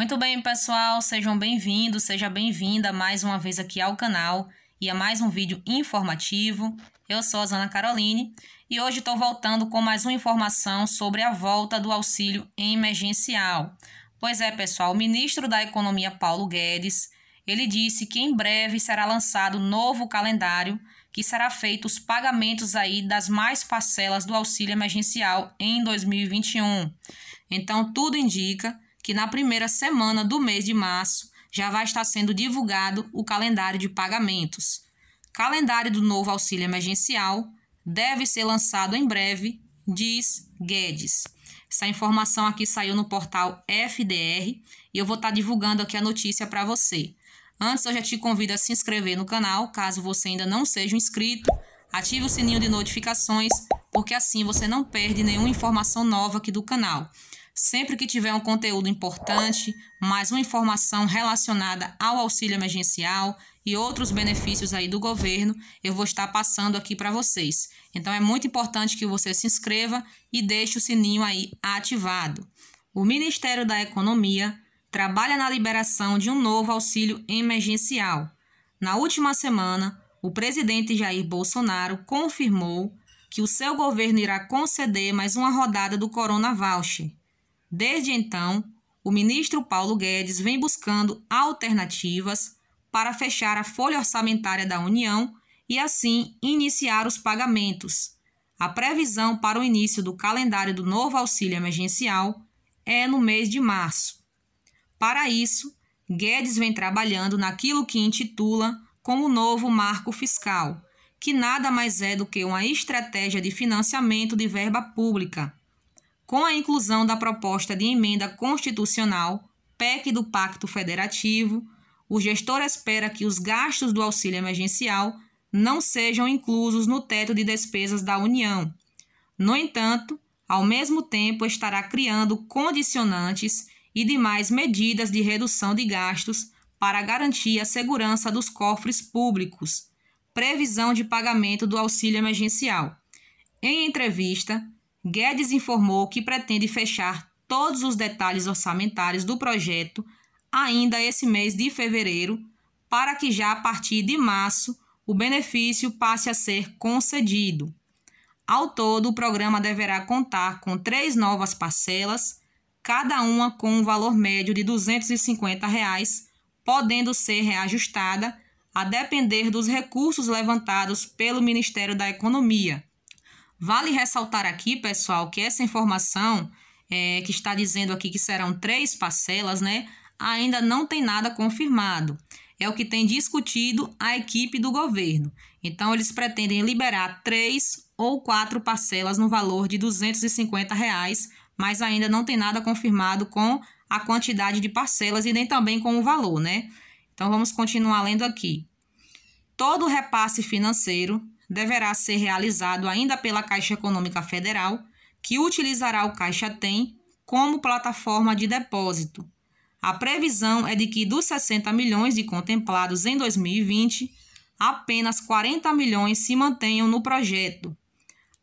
Muito bem, pessoal, sejam bem-vindos, seja bem-vinda mais uma vez aqui ao canal e a mais um vídeo informativo. Eu sou a Zana Caroline e hoje estou voltando com mais uma informação sobre a volta do auxílio emergencial. Pois é, pessoal, o ministro da Economia Paulo Guedes, ele disse que em breve será lançado novo calendário que será feito os pagamentos aí das mais parcelas do auxílio emergencial em 2021. Então, tudo indica que na primeira semana do mês de março já vai estar sendo divulgado o calendário de pagamentos. Calendário do novo auxílio emergencial deve ser lançado em breve, diz Guedes. Essa informação aqui saiu no portal FDR e eu vou estar divulgando aqui a notícia para você. Antes, eu já te convido a se inscrever no canal, caso você ainda não seja inscrito. Ative o sininho de notificações, porque assim você não perde nenhuma informação nova aqui do canal. Sempre que tiver um conteúdo importante, mais uma informação relacionada ao auxílio emergencial e outros benefícios aí do governo, eu vou estar passando aqui para vocês. Então é muito importante que você se inscreva e deixe o sininho aí ativado. O Ministério da Economia trabalha na liberação de um novo auxílio emergencial. Na última semana, o presidente Jair Bolsonaro confirmou que o seu governo irá conceder mais uma rodada do Corona Voucher Desde então, o ministro Paulo Guedes vem buscando alternativas para fechar a folha orçamentária da União e assim iniciar os pagamentos. A previsão para o início do calendário do novo auxílio emergencial é no mês de março. Para isso, Guedes vem trabalhando naquilo que intitula como o novo marco fiscal, que nada mais é do que uma estratégia de financiamento de verba pública com a inclusão da proposta de emenda constitucional, PEC do Pacto Federativo, o gestor espera que os gastos do auxílio emergencial não sejam inclusos no teto de despesas da União. No entanto, ao mesmo tempo estará criando condicionantes e demais medidas de redução de gastos para garantir a segurança dos cofres públicos, previsão de pagamento do auxílio emergencial. Em entrevista, Guedes informou que pretende fechar todos os detalhes orçamentários do projeto ainda esse mês de fevereiro, para que já a partir de março o benefício passe a ser concedido. Ao todo, o programa deverá contar com três novas parcelas, cada uma com um valor médio de R$ 250, reais, podendo ser reajustada a depender dos recursos levantados pelo Ministério da Economia Vale ressaltar aqui, pessoal, que essa informação é, que está dizendo aqui que serão três parcelas, né? Ainda não tem nada confirmado. É o que tem discutido a equipe do governo. Então, eles pretendem liberar três ou quatro parcelas no valor de R$ 250, reais, mas ainda não tem nada confirmado com a quantidade de parcelas e nem também com o valor, né? Então, vamos continuar lendo aqui. Todo repasse financeiro deverá ser realizado ainda pela Caixa Econômica Federal, que utilizará o Caixa Tem como plataforma de depósito. A previsão é de que dos 60 milhões de contemplados em 2020, apenas 40 milhões se mantenham no projeto.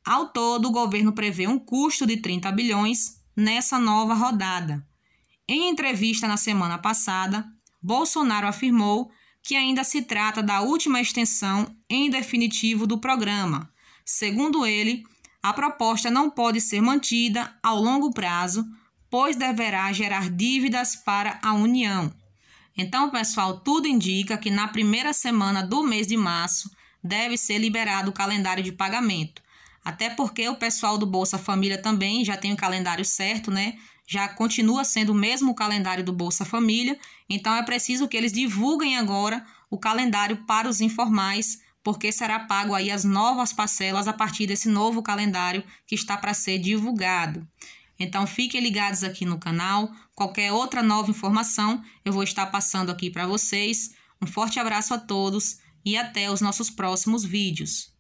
Ao todo, o governo prevê um custo de 30 bilhões nessa nova rodada. Em entrevista na semana passada, Bolsonaro afirmou que ainda se trata da última extensão em definitivo do programa. Segundo ele, a proposta não pode ser mantida ao longo prazo, pois deverá gerar dívidas para a União. Então, pessoal, tudo indica que na primeira semana do mês de março deve ser liberado o calendário de pagamento. Até porque o pessoal do Bolsa Família também já tem o calendário certo, né? já continua sendo o mesmo calendário do Bolsa Família, então é preciso que eles divulguem agora o calendário para os informais, porque será pago aí as novas parcelas a partir desse novo calendário que está para ser divulgado. Então fiquem ligados aqui no canal. Qualquer outra nova informação eu vou estar passando aqui para vocês. Um forte abraço a todos e até os nossos próximos vídeos.